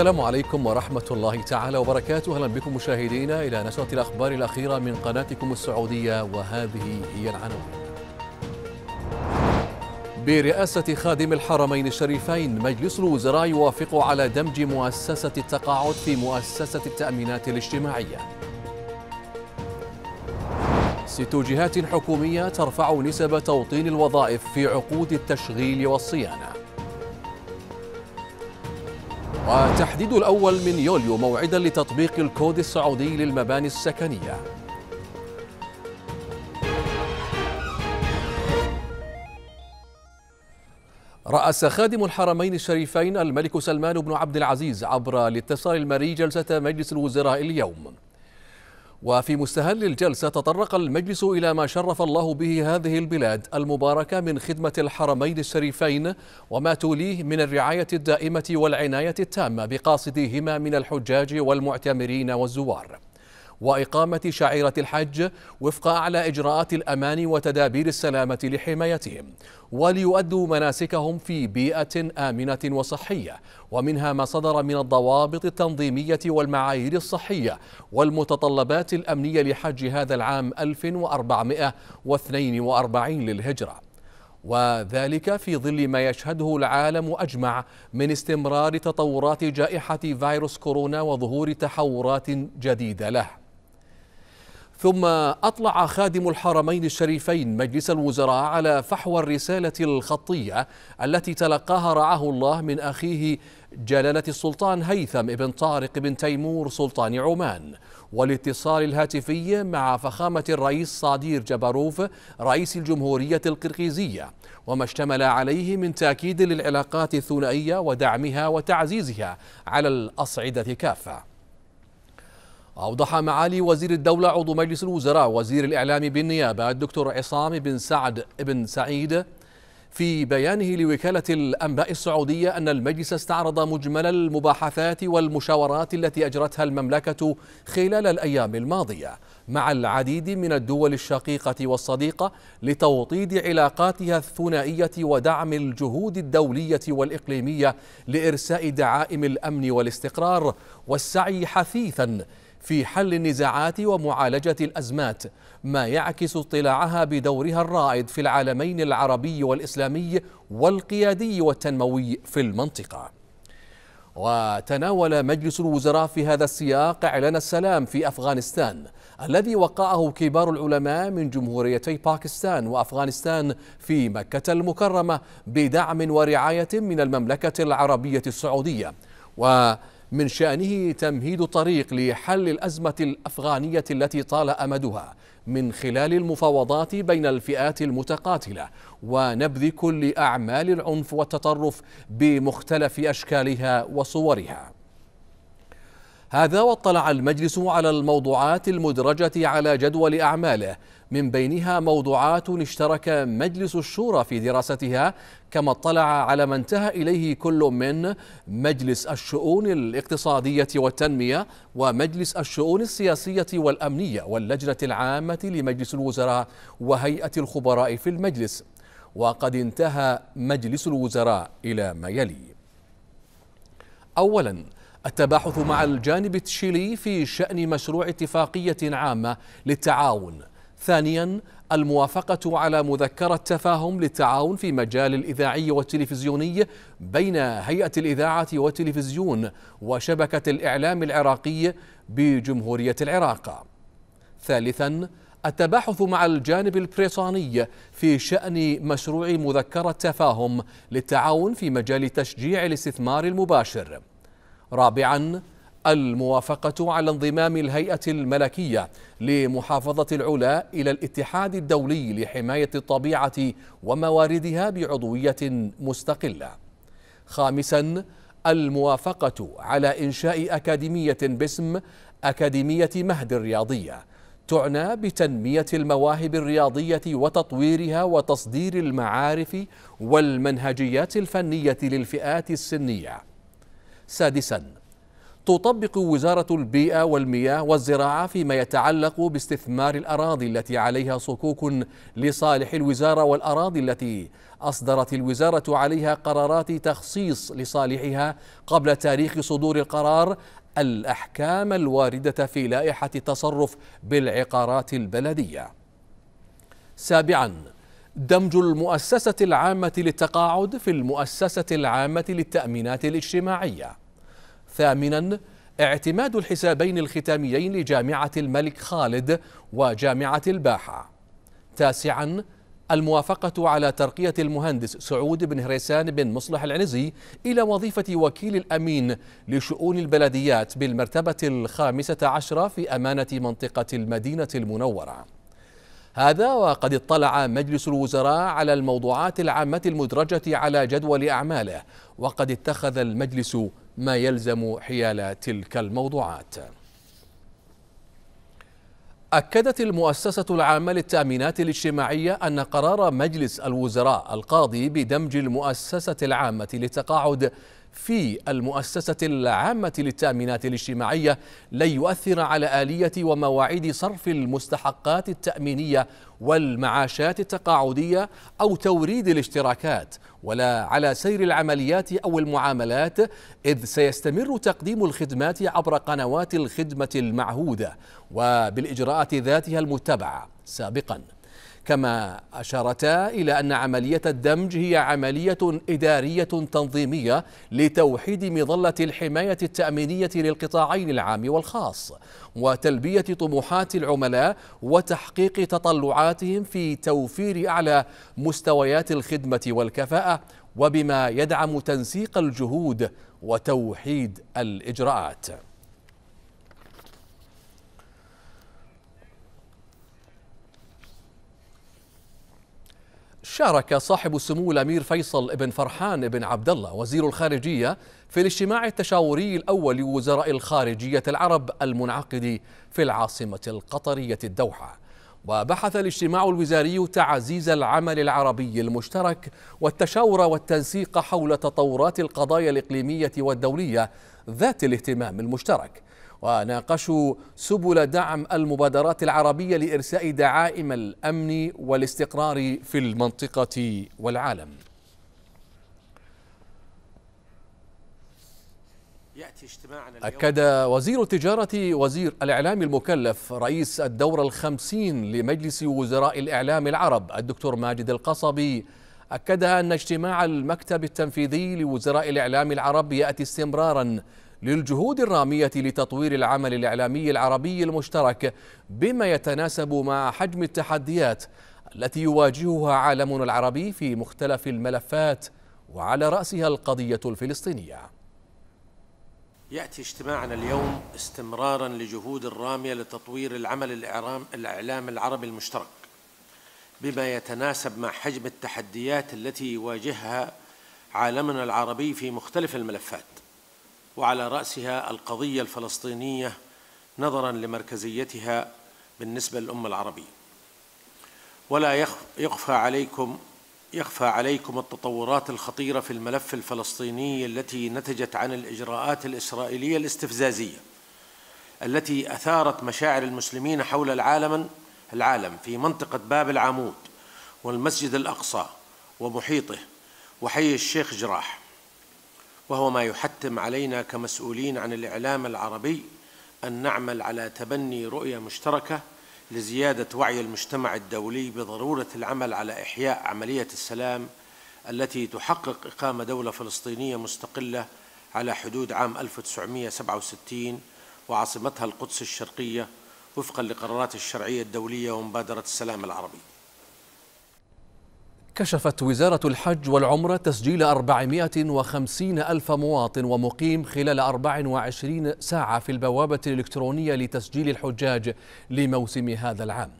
السلام عليكم ورحمة الله تعالى وبركاته أهلا بكم مشاهدينا إلى نشرة الأخبار الأخيرة من قناتكم السعودية وهذه هي العناوين برئاسة خادم الحرمين الشريفين مجلس الوزراء يوافق على دمج مؤسسة التقاعد في مؤسسة التأمينات الاجتماعية ست جهات حكومية ترفع نسب توطين الوظائف في عقود التشغيل والصيانة وتحديد الأول من يوليو موعدا لتطبيق الكود السعودي للمباني السكنية رأس خادم الحرمين الشريفين الملك سلمان بن عبد العزيز عبر الاتصال المري جلسة مجلس الوزراء اليوم وفي مستهل الجلسة تطرق المجلس إلى ما شرف الله به هذه البلاد المباركة من خدمة الحرمين الشريفين وما توليه من الرعاية الدائمة والعناية التامة بقاصديهما من الحجاج والمعتمرين والزوار وإقامة شعيرة الحج وفق أعلى إجراءات الأمان وتدابير السلامة لحمايتهم وليؤدوا مناسكهم في بيئة آمنة وصحية ومنها ما صدر من الضوابط التنظيمية والمعايير الصحية والمتطلبات الأمنية لحج هذا العام 1442 للهجرة وذلك في ظل ما يشهده العالم أجمع من استمرار تطورات جائحة فيروس كورونا وظهور تحورات جديدة له ثم أطلع خادم الحرمين الشريفين مجلس الوزراء على فحوى الرسالة الخطية التي تلقاها رعاه الله من أخيه جلالة السلطان هيثم بن طارق بن تيمور سلطان عمان والاتصال الهاتفي مع فخامة الرئيس صادير جباروف رئيس الجمهورية القرقيزية وما اشتمل عليه من تأكيد للعلاقات الثنائية ودعمها وتعزيزها على الأصعدة كافة أوضح معالي وزير الدولة عضو مجلس الوزراء وزير الإعلام بالنيابة الدكتور عصام بن سعد بن سعيد في بيانه لوكالة الأنباء السعودية أن المجلس استعرض مجمل المباحثات والمشاورات التي أجرتها المملكة خلال الأيام الماضية مع العديد من الدول الشقيقة والصديقة لتوطيد علاقاتها الثنائية ودعم الجهود الدولية والإقليمية لإرساء دعائم الأمن والاستقرار والسعي حثيثا في حل النزاعات ومعالجة الأزمات ما يعكس اطلاعها بدورها الرائد في العالمين العربي والإسلامي والقيادي والتنموي في المنطقة وتناول مجلس الوزراء في هذا السياق إعلان السلام في أفغانستان الذي وقعه كبار العلماء من جمهوريتي باكستان وأفغانستان في مكة المكرمة بدعم ورعاية من المملكة العربية السعودية و من شأنه تمهيد طريق لحل الأزمة الأفغانية التي طال أمدها من خلال المفاوضات بين الفئات المتقاتلة ونبذ كل أعمال العنف والتطرف بمختلف أشكالها وصورها هذا واطلع المجلس على الموضوعات المدرجة على جدول أعماله من بينها موضوعات اشترك مجلس الشورى في دراستها كما اطلع على ما انتهى إليه كل من مجلس الشؤون الاقتصادية والتنمية ومجلس الشؤون السياسية والأمنية واللجنة العامة لمجلس الوزراء وهيئة الخبراء في المجلس وقد انتهى مجلس الوزراء إلى ما يلي أولاً التباحث مع الجانب التشيلي في شأن مشروع اتفاقية عامة للتعاون ثانيا الموافقة على مذكرة تفاهم للتعاون في مجال الإذاعي والتلفزيوني بين هيئة الإذاعة والتلفزيون وشبكة الإعلام العراقي بجمهورية العراق ثالثا التباحث مع الجانب البريطاني في شأن مشروع مذكرة تفاهم للتعاون في مجال تشجيع الاستثمار المباشر رابعاً الموافقة على انضمام الهيئة الملكية لمحافظة العلا إلى الاتحاد الدولي لحماية الطبيعة ومواردها بعضوية مستقلة. خامساً الموافقة على إنشاء أكاديمية باسم أكاديمية مهد الرياضية تعنى بتنمية المواهب الرياضية وتطويرها وتصدير المعارف والمنهجيات الفنية للفئات السنية. سادساً تطبق وزارة البيئة والمياه والزراعة فيما يتعلق باستثمار الأراضي التي عليها صكوك لصالح الوزارة والأراضي التي أصدرت الوزارة عليها قرارات تخصيص لصالحها قبل تاريخ صدور القرار الأحكام الواردة في لائحة التصرف بالعقارات البلدية سابعاً دمج المؤسسة العامة للتقاعد في المؤسسة العامة للتأمينات الاجتماعية ثامنا اعتماد الحسابين الختاميين لجامعة الملك خالد وجامعة الباحة تاسعا الموافقة على ترقية المهندس سعود بن هريسان بن مصلح العنزي إلى وظيفة وكيل الأمين لشؤون البلديات بالمرتبة الخامسة عشرة في أمانة منطقة المدينة المنورة هذا وقد اطلع مجلس الوزراء على الموضوعات العامة المدرجة على جدول أعماله وقد اتخذ المجلس ما يلزم حيال تلك الموضوعات أكدت المؤسسة العامة للتأمينات الاجتماعية أن قرار مجلس الوزراء القاضي بدمج المؤسسة العامة للتقاعد في المؤسسة العامة للتأمينات الاجتماعية لن يؤثر على آلية ومواعيد صرف المستحقات التأمينية والمعاشات التقاعدية أو توريد الاشتراكات ولا على سير العمليات أو المعاملات إذ سيستمر تقديم الخدمات عبر قنوات الخدمة المعهودة وبالإجراءات ذاتها المتبعة سابقاً كما أشارتا إلى أن عملية الدمج هي عملية إدارية تنظيمية لتوحيد مظلة الحماية التأمينية للقطاعين العام والخاص وتلبية طموحات العملاء وتحقيق تطلعاتهم في توفير أعلى مستويات الخدمة والكفاءة وبما يدعم تنسيق الجهود وتوحيد الإجراءات شارك صاحب السمو الامير فيصل بن فرحان بن عبد الله وزير الخارجيه في الاجتماع التشاوري الاول لوزراء الخارجيه العرب المنعقد في العاصمه القطريه الدوحه وبحث الاجتماع الوزاري تعزيز العمل العربي المشترك والتشاور والتنسيق حول تطورات القضايا الاقليميه والدوليه ذات الاهتمام المشترك وناقشوا سبل دعم المبادرات العربية لإرساء دعائم الأمن والاستقرار في المنطقة والعالم أكد وزير التجارة وزير الإعلام المكلف رئيس الدورة الخمسين لمجلس وزراء الإعلام العرب الدكتور ماجد القصبي أكد أن اجتماع المكتب التنفيذي لوزراء الإعلام العرب يأتي استمرارا للجهود الرامية لتطوير العمل الإعلامي العربي المشترك بما يتناسب مع حجم التحديات التي يواجهها عالمنا العربي في مختلف الملفات وعلى رأسها القضية الفلسطينية يأتي اجتماعنا اليوم استمرارا لجهود الرامية لتطوير العمل الإعلام العربي المشترك بما يتناسب مع حجم التحديات التي يواجهها عالمنا العربي في مختلف الملفات وعلى رأسها القضية الفلسطينية نظرا لمركزيتها بالنسبة للأمة العربية ولا يخفى عليكم يخفى عليكم التطورات الخطيرة في الملف الفلسطيني التي نتجت عن الإجراءات الإسرائيلية الاستفزازية التي أثارت مشاعر المسلمين حول العالم العالم في منطقة باب العمود والمسجد الأقصى ومحيطه وحي الشيخ جراح وهو ما يحتم علينا كمسؤولين عن الإعلام العربي أن نعمل على تبني رؤية مشتركة لزيادة وعي المجتمع الدولي بضرورة العمل على إحياء عملية السلام التي تحقق إقامة دولة فلسطينية مستقلة على حدود عام 1967 وعاصمتها القدس الشرقية وفقا لقرارات الشرعية الدولية ومبادرة السلام العربي كشفت وزارة الحج والعمرة تسجيل 450 ألف مواطن ومقيم خلال 24 ساعة في البوابة الإلكترونية لتسجيل الحجاج لموسم هذا العام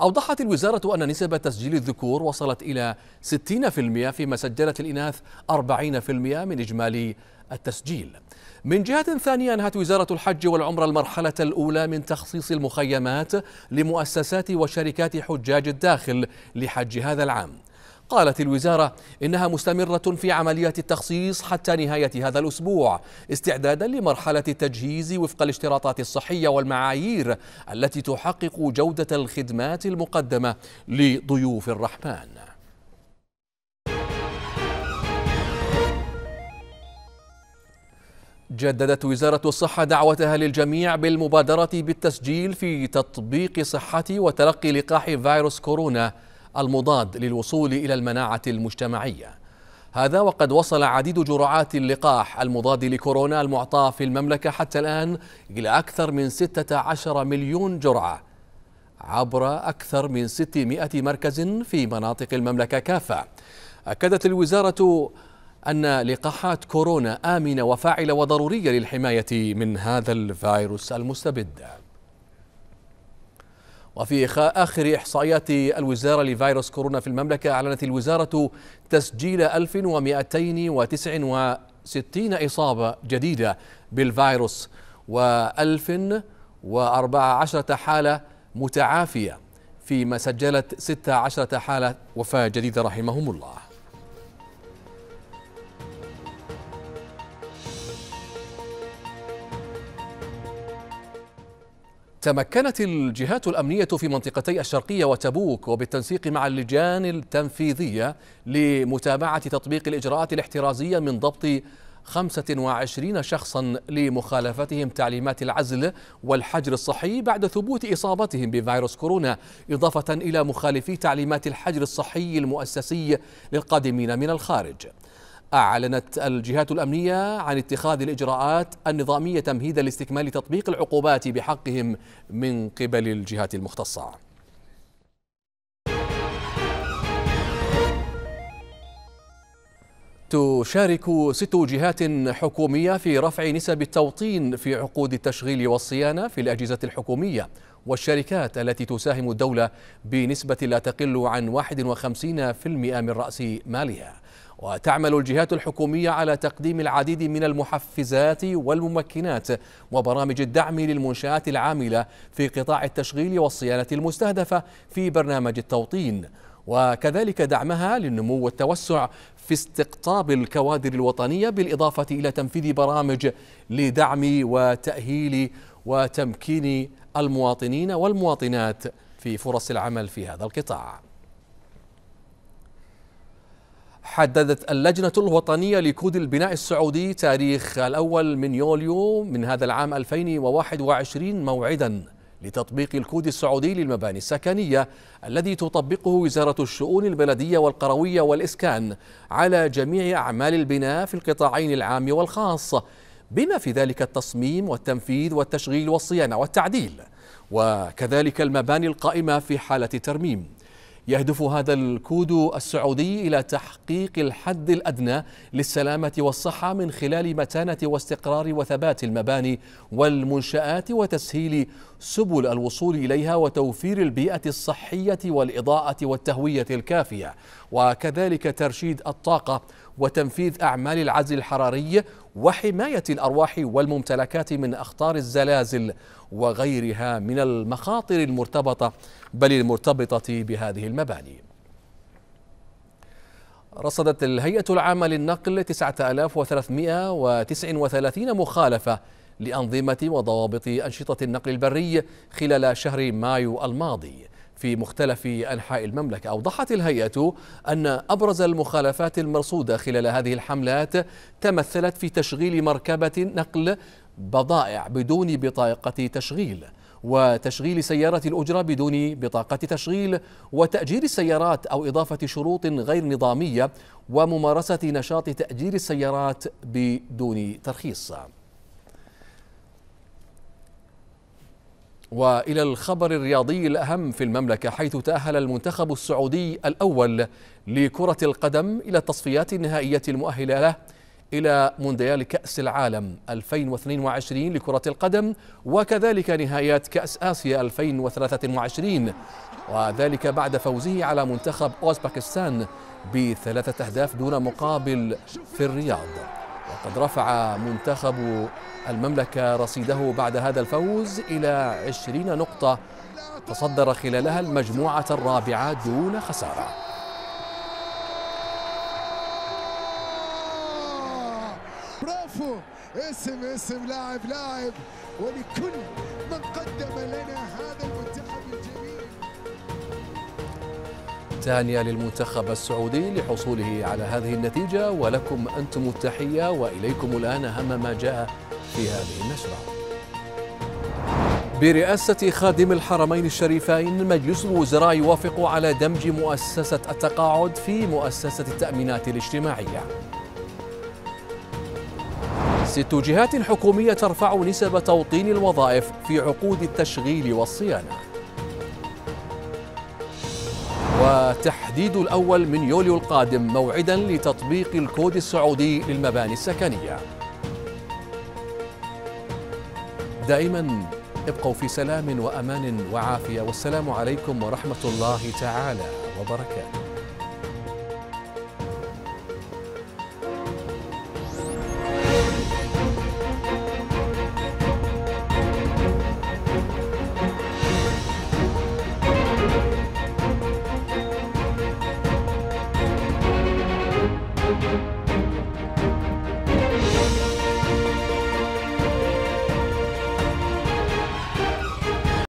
أوضحت الوزارة أن نسبة تسجيل الذكور وصلت إلى 60% فيما سجلت الإناث 40% من إجمالي التسجيل من جهة ثانية أنهت وزارة الحج والعمرة المرحلة الأولى من تخصيص المخيمات لمؤسسات وشركات حجاج الداخل لحج هذا العام قالت الوزارة إنها مستمرة في عمليات التخصيص حتى نهاية هذا الأسبوع استعدادا لمرحلة التجهيز وفق الاشتراطات الصحية والمعايير التي تحقق جودة الخدمات المقدمة لضيوف الرحمن جددت وزارة الصحة دعوتها للجميع بالمبادرة بالتسجيل في تطبيق صحتي وتلقي لقاح فيروس كورونا المضاد للوصول إلى المناعة المجتمعية هذا وقد وصل عديد جرعات اللقاح المضاد لكورونا المعطاة في المملكة حتى الآن إلى أكثر من 16 مليون جرعة عبر أكثر من 600 مركز في مناطق المملكة كافة أكدت الوزارة أن لقاحات كورونا آمنة وفاعلة وضرورية للحماية من هذا الفيروس المستبد وفي آخر إحصائيات الوزارة لفيروس كورونا في المملكة أعلنت الوزارة تسجيل 1269 إصابة جديدة بالفيروس و1014 حالة متعافية فيما سجلت 16 حالة وفاة جديدة رحمهم الله تمكنت الجهات الأمنية في منطقتي الشرقية وتبوك وبالتنسيق مع اللجان التنفيذية لمتابعة تطبيق الإجراءات الاحترازية من ضبط 25 شخصا لمخالفتهم تعليمات العزل والحجر الصحي بعد ثبوت إصابتهم بفيروس كورونا إضافة إلى مخالفي تعليمات الحجر الصحي المؤسسي للقادمين من الخارج أعلنت الجهات الأمنية عن اتخاذ الإجراءات النظامية تمهيدا لاستكمال تطبيق العقوبات بحقهم من قبل الجهات المختصة تشارك ست جهات حكومية في رفع نسب التوطين في عقود التشغيل والصيانة في الأجهزة الحكومية والشركات التي تساهم الدولة بنسبة لا تقل عن 51% من رأس مالها وتعمل الجهات الحكومية على تقديم العديد من المحفزات والممكنات وبرامج الدعم للمنشآت العاملة في قطاع التشغيل والصيانة المستهدفة في برنامج التوطين وكذلك دعمها للنمو والتوسع في استقطاب الكوادر الوطنية بالإضافة إلى تنفيذ برامج لدعم وتأهيل وتمكين المواطنين والمواطنات في فرص العمل في هذا القطاع حددت اللجنة الوطنية لكود البناء السعودي تاريخ الأول من يوليو من هذا العام 2021 موعدا لتطبيق الكود السعودي للمباني السكنية الذي تطبقه وزارة الشؤون البلدية والقروية والإسكان على جميع أعمال البناء في القطاعين العام والخاص بما في ذلك التصميم والتنفيذ والتشغيل والصيانة والتعديل وكذلك المباني القائمة في حالة ترميم يهدف هذا الكود السعودي إلى تحقيق الحد الأدنى للسلامة والصحة من خلال متانة واستقرار وثبات المباني والمنشآت وتسهيل سبل الوصول إليها وتوفير البيئة الصحية والإضاءة والتهوية الكافية وكذلك ترشيد الطاقة وتنفيذ أعمال العزل الحراري وحماية الأرواح والممتلكات من أخطار الزلازل وغيرها من المخاطر المرتبطة بل المرتبطة بهذه المباني رصدت الهيئة العامة للنقل 9339 مخالفة لأنظمة وضوابط أنشطة النقل البري خلال شهر مايو الماضي في مختلف أنحاء المملكة أوضحت الهيئة أن أبرز المخالفات المرصودة خلال هذه الحملات تمثلت في تشغيل مركبة نقل بضائع بدون بطاقة تشغيل وتشغيل سيارة الأجرة بدون بطاقة تشغيل وتأجير السيارات أو إضافة شروط غير نظامية وممارسة نشاط تأجير السيارات بدون ترخيص والى الخبر الرياضي الاهم في المملكه حيث تاهل المنتخب السعودي الاول لكره القدم الى التصفيات النهائيه المؤهله له الى مونديال كاس العالم 2022 لكره القدم وكذلك نهائيات كاس اسيا 2023 وذلك بعد فوزه على منتخب أوزباكستان بثلاثه اهداف دون مقابل في الرياض قد رفع منتخب المملكة رصيده بعد هذا الفوز إلى 20 نقطة تصدر خلالها المجموعة الرابعة دون خسارة برافو اسم اسم لاعب لاعب ولكل من قدم لنا هذا التهانية للمنتخب السعودي لحصوله على هذه النتيجة ولكم أنتم التحية وإليكم الآن أهم ما جاء في هذه النشرة برئاسة خادم الحرمين الشريفين مجلس الوزراء يوافق على دمج مؤسسة التقاعد في مؤسسة التأمينات الاجتماعية ست جهات حكومية ترفع نسب توطين الوظائف في عقود التشغيل والصيانة وتحديد الأول من يوليو القادم موعدا لتطبيق الكود السعودي للمباني السكنية دائما ابقوا في سلام وأمان وعافية والسلام عليكم ورحمة الله تعالى وبركاته